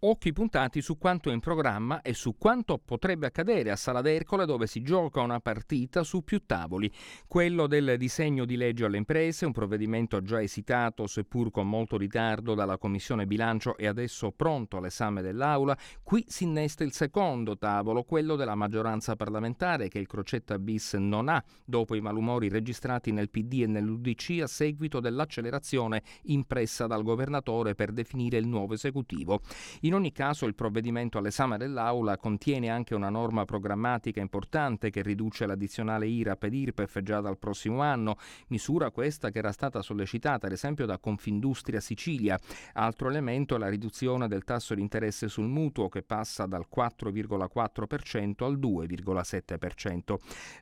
occhi puntati su quanto è in programma e su quanto potrebbe accadere a Sala d'Ercole dove si gioca una partita su più tavoli. Quello del disegno di legge alle imprese, un provvedimento già esitato seppur con molto ritardo dalla Commissione Bilancio e adesso pronto all'esame dell'Aula, qui si innesta il secondo tavolo, quello della maggioranza parlamentare che il Crocetta bis non ha dopo i malumori registrati nel PD e nell'UDC a seguito dell'accelerazione impressa dal governatore per definire il nuovo esecutivo. In ogni caso il provvedimento all'esame dell'Aula contiene anche una norma programmatica importante che riduce l'addizionale IRAP ed IRPEF già dal prossimo anno, misura questa che era stata sollecitata ad esempio da Confindustria Sicilia. Altro elemento è la riduzione del tasso di interesse sul mutuo che passa dal 4,4% al 2,7%.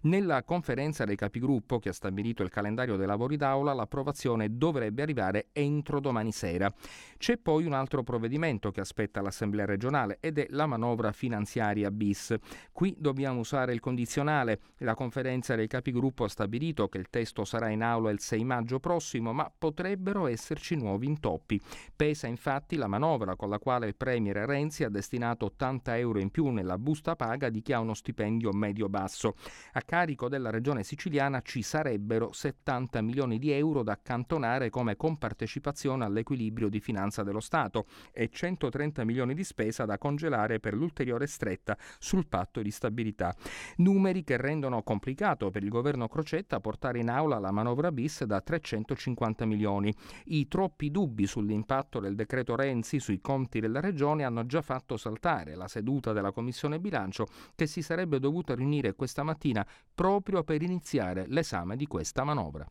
Nella conferenza dei capigruppo che ha stabilito il calendario dei lavori d'Aula l'approvazione dovrebbe arrivare entro domani sera. C'è poi un altro provvedimento che aspetta aspetta l'Assemblea regionale ed è la manovra finanziaria bis. Qui dobbiamo usare il condizionale. La conferenza dei capigruppo ha stabilito che il testo sarà in aula il 6 maggio prossimo, ma potrebbero esserci nuovi intoppi. Pesa infatti la manovra con la quale il Premier Renzi ha destinato 80 euro in più nella busta paga di chi ha uno stipendio medio-basso. A carico della regione siciliana ci sarebbero 70 milioni di euro da accantonare come compartecipazione all'equilibrio di finanza dello Stato e 130 milioni di spesa da congelare per l'ulteriore stretta sul patto di stabilità. Numeri che rendono complicato per il governo Crocetta portare in aula la manovra bis da 350 milioni. I troppi dubbi sull'impatto del decreto Renzi sui conti della Regione hanno già fatto saltare la seduta della Commissione Bilancio che si sarebbe dovuta riunire questa mattina proprio per iniziare l'esame di questa manovra.